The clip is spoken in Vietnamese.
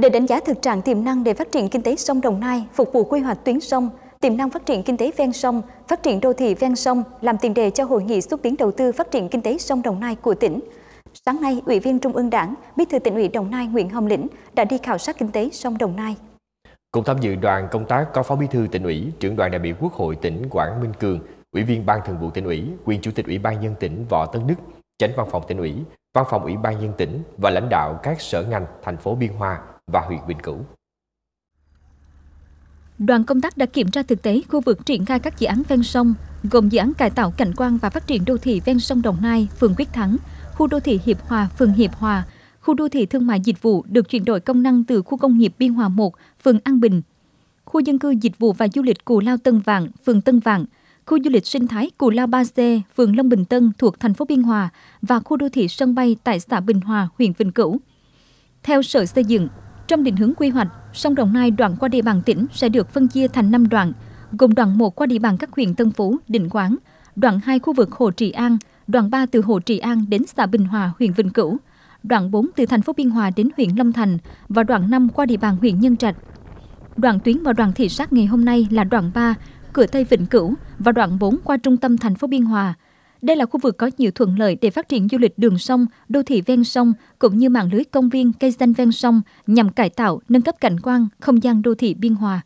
Để đánh giá thực trạng tiềm năng để phát triển kinh tế sông Đồng Nai, phục vụ quy hoạch tuyến sông, tiềm năng phát triển kinh tế ven sông, phát triển đô thị ven sông làm tiền đề cho hội nghị xúc tiến đầu tư phát triển kinh tế sông Đồng Nai của tỉnh. Sáng nay, Ủy viên Trung ương Đảng, Bí thư tỉnh ủy Đồng Nai Nguyễn Hồng Lĩnh đã đi khảo sát kinh tế sông Đồng Nai. Cùng tham dự đoàn công tác có Phó Bí thư tỉnh ủy, trưởng đoàn đại biểu Quốc hội tỉnh Quảng Minh Cường, Ủy viên Ban Thường vụ tỉnh ủy, quyền Chủ tịch Ủy ban nhân tỉnh Võ Tấn Đức, Chánh Văn phòng tỉnh ủy, Văn phòng Ủy ban nhân tỉnh và lãnh đạo các sở ngành thành phố Biên Hòa và huyện Bình Cửu. Đoàn công tác đã kiểm tra thực tế khu vực triển khai các dự án ven sông, gồm dự án cải tạo cảnh quan và phát triển đô thị ven sông Đồng Nai, phường Quyết Thắng, khu đô thị Hiệp Hòa, phường Hiệp Hòa, khu đô thị thương mại dịch vụ được chuyển đổi công năng từ khu công nghiệp Biên Hòa 1, phường An Bình, khu dân cư dịch vụ và du lịch Cù Lao Tân Vạn, phường Tân Vạn, khu du lịch sinh thái Cù Lao Ba C, phường Long Bình Tân thuộc thành phố Biên Hòa và khu đô thị sân bay tại xã Bình Hòa, huyện Vĩnh Cửu. Theo Sở Xây dựng, trong định hướng quy hoạch, sông Đồng Nai đoạn qua địa bàn tỉnh sẽ được phân chia thành 5 đoạn, gồm đoạn 1 qua địa bàn các huyện Tân Phú, Định Quán, đoạn 2 khu vực Hồ Trị An, đoạn 3 từ Hồ Trị An đến xã Bình Hòa, huyện Vĩnh Cửu, đoạn 4 từ thành phố Biên Hòa đến huyện Long Thành và đoạn 5 qua địa bàn huyện Nhân Trạch. Đoạn tuyến và đoạn thị sát ngày hôm nay là đoạn 3 cửa Tây Vĩnh Cửu và đoạn 4 qua trung tâm thành phố Biên Hòa. Đây là khu vực có nhiều thuận lợi để phát triển du lịch đường sông, đô thị ven sông cũng như mạng lưới công viên cây xanh ven sông nhằm cải tạo, nâng cấp cảnh quan, không gian đô thị Biên Hòa.